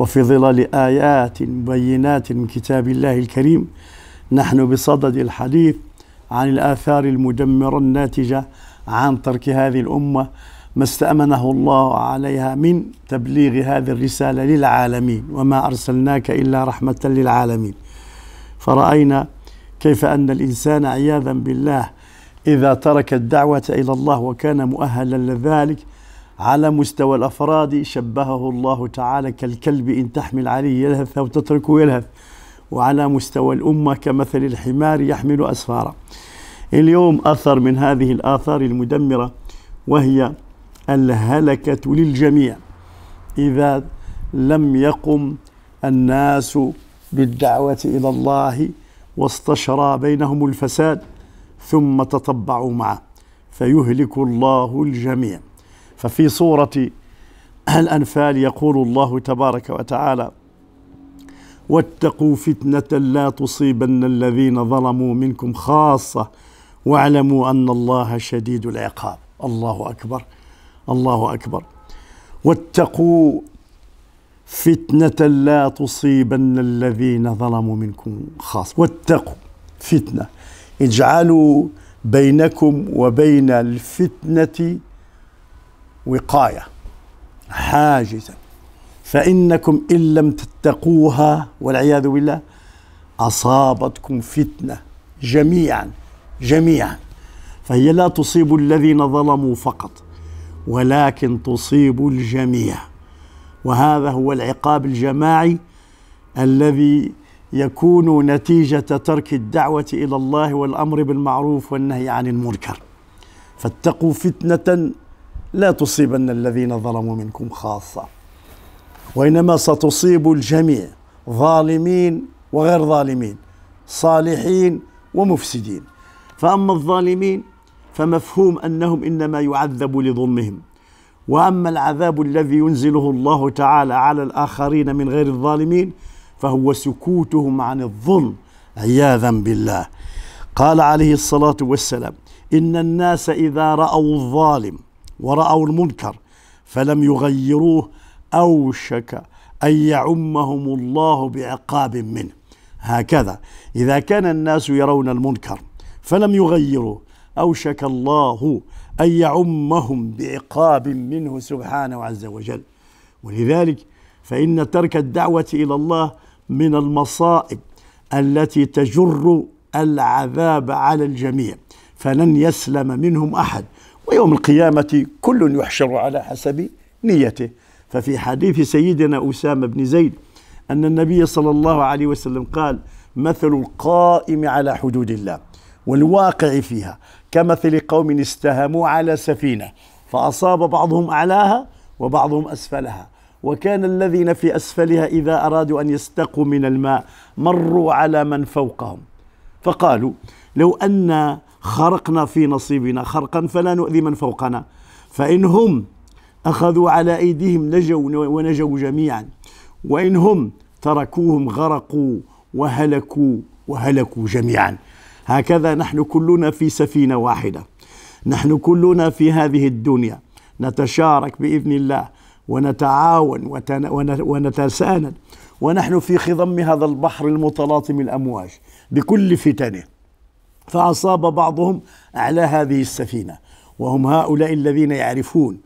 وفي ظلال آيات بينات من كتاب الله الكريم نحن بصدد الحديث عن الآثار المدمرة الناتجة عن ترك هذه الأمة ما استأمنه الله عليها من تبليغ هذه الرسالة للعالمين وما أرسلناك إلا رحمة للعالمين فرأينا كيف أن الإنسان عياذا بالله إذا ترك الدعوة إلى الله وكان مؤهلا لذلك على مستوى الأفراد شبهه الله تعالى كالكلب إن تحمل عليه يلهث أو تتركه يلهث وعلى مستوى الأمة كمثل الحمار يحمل أسفارا اليوم أثر من هذه الآثار المدمرة وهي الهلكة للجميع إذا لم يقم الناس بالدعوة إلى الله واستشرى بينهم الفساد ثم تطبعوا معه فيهلك الله الجميع ففي سورة الأنفال يقول الله تبارك وتعالى واتقوا فتنة لا تصيبن الذين ظلموا منكم خاصة واعلموا أن الله شديد العقاب الله أكبر الله أكبر واتقوا فتنة لا تصيبن الذين ظلموا منكم خاص واتقوا فتنة اجعلوا بينكم وبين الفتنة وقاية حاجزا فإنكم إن لم تتقوها والعياذ بالله أصابتكم فتنة جميعا جميعا فهي لا تصيب الذين ظلموا فقط ولكن تصيب الجميع وهذا هو العقاب الجماعي الذي يكون نتيجة ترك الدعوة إلى الله والأمر بالمعروف والنهي عن المنكر فاتقوا فتنة لا تصيبن الذين ظلموا منكم خاصة وإنما ستصيب الجميع ظالمين وغير ظالمين صالحين ومفسدين فأما الظالمين فمفهوم أنهم إنما يعذبوا لظلمهم وأما العذاب الذي ينزله الله تعالى على الآخرين من غير الظالمين فهو سكوتهم عن الظلم عياذا بالله قال عليه الصلاة والسلام إن الناس إذا رأوا الظالم ورأوا المنكر فلم يغيروه أوشك أن يعمهم الله بعقاب منه هكذا إذا كان الناس يرون المنكر فلم يغيروه أوشك الله أن يعمهم بعقاب منه سبحانه عز وجل ولذلك فإن ترك الدعوة إلى الله من المصائب التي تجر العذاب على الجميع فلن يسلم منهم أحد ويوم القيامة كل يحشر على حسب نيته ففي حديث سيدنا أسامة بن زيد أن النبي صلى الله عليه وسلم قال مثل القائم على حدود الله والواقع فيها كمثل قوم استهموا على سفينة فأصاب بعضهم أعلاها وبعضهم أسفلها وكان الذين في أسفلها إذا أرادوا أن يستقوا من الماء مروا على من فوقهم فقالوا لو أن خرقنا في نصيبنا خرقا فلا نؤذي من فوقنا فإن هم أخذوا على أيديهم نجوا ونجوا جميعا وإن هم تركوهم غرقوا وهلكوا وهلكوا جميعا هكذا نحن كلنا في سفينة واحدة نحن كلنا في هذه الدنيا نتشارك بإذن الله ونتعاون ونتساند ونحن في خضم هذا البحر المتلاطم الأمواج بكل فتنه فأصاب بعضهم أعلى هذه السفينة وهم هؤلاء الذين يعرفون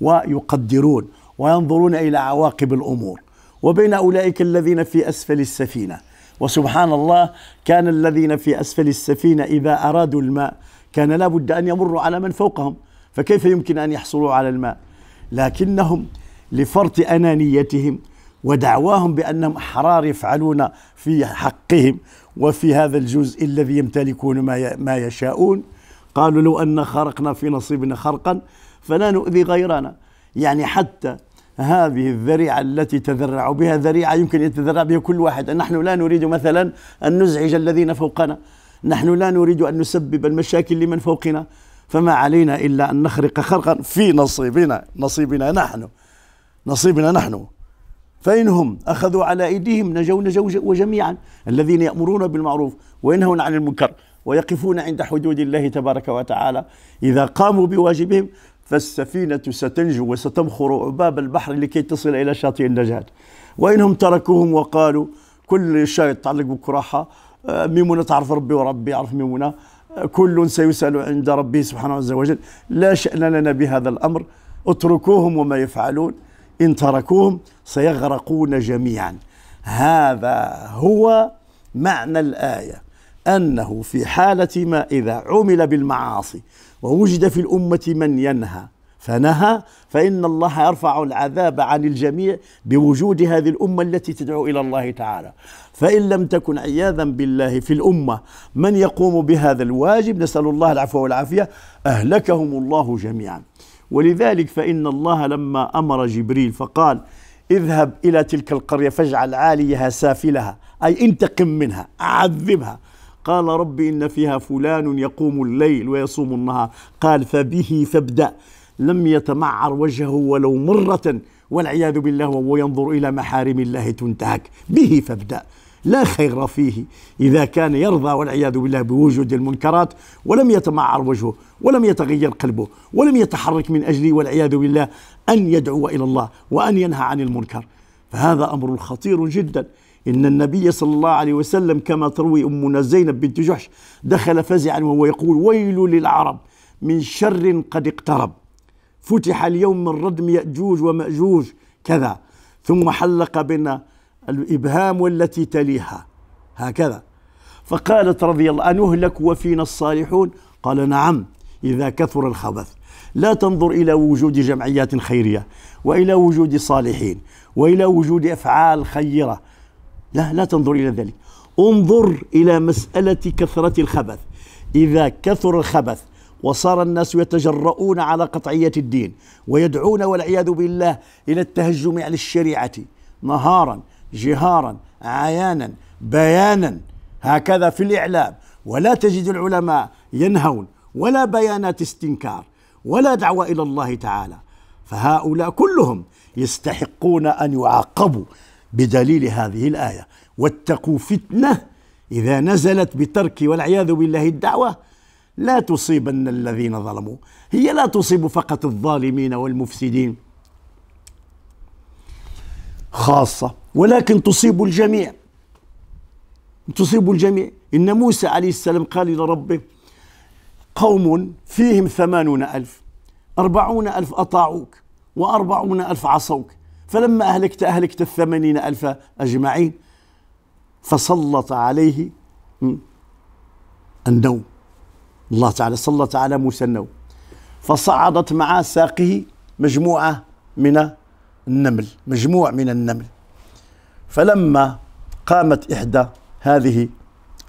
ويقدرون وينظرون إلى عواقب الأمور وبين أولئك الذين في أسفل السفينة وسبحان الله كان الذين في أسفل السفينة إذا أرادوا الماء كان لابد أن يمروا على من فوقهم فكيف يمكن أن يحصلوا على الماء لكنهم لفرط أنانيتهم ودعواهم بأنهم أحرار يفعلون في حقهم وفي هذا الجزء الذي يمتلكون ما ما يشاءون قالوا لو أن خرقنا في نصيبنا خرقا فلا نؤذي غيرنا يعني حتى هذه الذريعة التي تذرعوا بها ذريعة يمكن يتذرع بها كل واحد نحن لا نريد مثلا أن نزعج الذين فوقنا نحن لا نريد أن نسبب المشاكل لمن فوقنا فما علينا إلا أن نخرق خرقا في نصيبنا نصيبنا نحن نصيبنا نحن فإنهم أخذوا على أيديهم نجوا نجوا وجميعا الذين يأمرون بالمعروف وينهون عن المنكر ويقفون عند حدود الله تبارك وتعالى إذا قاموا بواجبهم فالسفينة ستنجو وستمخر عباب البحر لكي تصل إلى شاطئ النجاة وإنهم تركوهم وقالوا كل شيء يتعلق بكراحة آه، ميمونة تعرف ربي وربي يعرف ميمونة آه، كل سيسأل عند ربه سبحانه عز وجل لا شأن لنا بهذا الأمر اتركوهم وما يفعلون إن تركوهم سيغرقون جميعا هذا هو معنى الآية أنه في حالة ما إذا عمل بالمعاصي ووجد في الأمة من ينهى فنهى فإن الله يرفع العذاب عن الجميع بوجود هذه الأمة التي تدعو إلى الله تعالى فإن لم تكن عياذا بالله في الأمة من يقوم بهذا الواجب نسأل الله العفو والعافية أهلكهم الله جميعا ولذلك فإن الله لما أمر جبريل فقال اذهب إلى تلك القرية فاجعل عاليها سافلها أي انتقم منها أعذبها قال رب إن فيها فلان يقوم الليل ويصوم النهار قال فبه فابدأ لم يتمعر وجهه ولو مرة والعياذ بالله وهو ينظر إلى محارم الله تنتهك به فابدأ لا خير فيه إذا كان يرضى والعياذ بالله بوجود المنكرات ولم يتمعر وجهه ولم يتغير قلبه ولم يتحرك من أجله والعياذ بالله أن يدعو إلى الله وأن ينهى عن المنكر فهذا أمر خطير جدا إن النبي صلى الله عليه وسلم كما تروي أمنا زينب بنت جحش دخل فزعا وهو يقول ويل للعرب من شر قد اقترب فتح اليوم من ردم يأجوج ومأجوج كذا ثم حلق بنا الإبهام والتي تليها هكذا فقالت رضي الله أنهلك وفينا الصالحون قال نعم إذا كثر الخبث لا تنظر إلى وجود جمعيات خيرية وإلى وجود صالحين وإلى وجود أفعال خيرة لا لا تنظر إلى ذلك انظر إلى مسألة كثرة الخبث إذا كثر الخبث وصار الناس يتجرؤون على قطعية الدين ويدعون والعياذ بالله إلى التهجم على الشريعة نهارا جهارا عيانا بيانا هكذا في الإعلام ولا تجد العلماء ينهون ولا بيانات استنكار ولا دعوة إلى الله تعالى فهؤلاء كلهم يستحقون أن يعاقبوا بدليل هذه الآية واتقوا فتنة إذا نزلت بترك والعياذ بالله الدعوة لا تصيبن الذين ظلموا هي لا تصيب فقط الظالمين والمفسدين خاصة ولكن تصيب الجميع تصيب الجميع إن موسى عليه السلام قال لربه قوم فيهم ثمانون ألف أربعون ألف أطاعوك وأربعون ألف عصوك فلما أهلكت أهلكت الثمانين ألف أجمعين فسلط عليه النوم الله تعالى سلط على موسى النوم فصعدت مع ساقه مجموعة من النمل مجموع من النمل فلما قامت إحدى هذه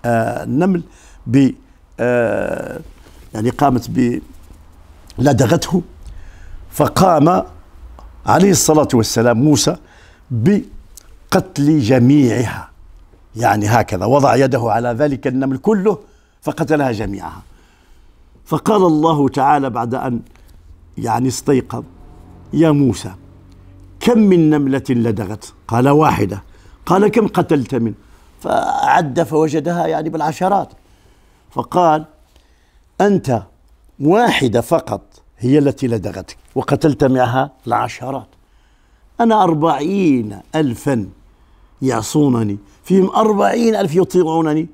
آه، النمل ب آه، يعني قامت ب لدغته فقام عليه الصلاة والسلام موسى بقتل جميعها يعني هكذا وضع يده على ذلك النمل كله فقتلها جميعها فقال الله تعالى بعد أن يعني استيقظ يا موسى كم من نملة لدغت قال واحدة قال كم قتلت من فعد فوجدها يعني بالعشرات فقال أنت واحدة فقط هي التي لدغتك وقتلت معها العشرات أنا أربعين ألفا يعصونني فيهم أربعين ألف يطيعونني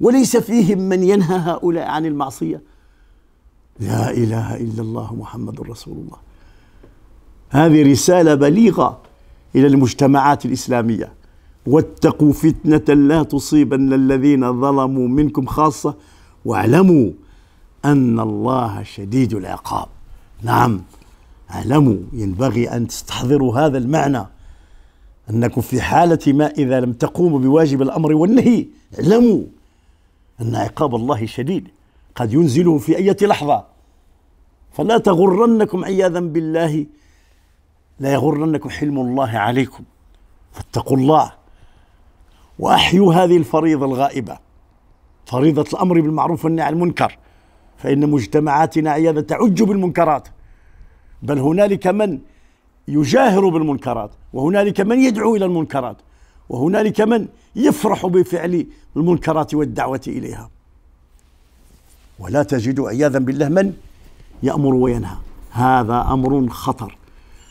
وليس فيهم من ينهى هؤلاء عن المعصية لا إله إلا الله محمد رسول الله هذه رسالة بليغة إلى المجتمعات الإسلامية واتقوا فتنة لا تصيبن الذين ظلموا منكم خاصة واعلموا أن الله شديد العقاب نعم اعلموا ينبغي أن تستحضروا هذا المعنى أنكم في حالة ما إذا لم تقوموا بواجب الأمر والنهي اعلموا أن عقاب الله شديد قد ينزله في أي لحظة فلا تغرنكم عياذا بالله لا يغرنكم حلم الله عليكم فاتقوا الله واحيوا هذه الفريضه الغائبه فريضه الامر بالمعروف والنهي عن المنكر فان مجتمعاتنا عياذا تعج بالمنكرات بل هنالك من يجاهر بالمنكرات وهنالك من يدعو الى المنكرات وهنالك من يفرح بفعل المنكرات والدعوه اليها ولا تجد عياذا بالله من يامر وينهى هذا امر خطر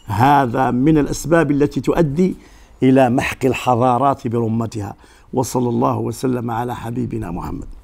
هذا من الأسباب التي تؤدي إلى محق الحضارات برمتها وصلى الله وسلم على حبيبنا محمد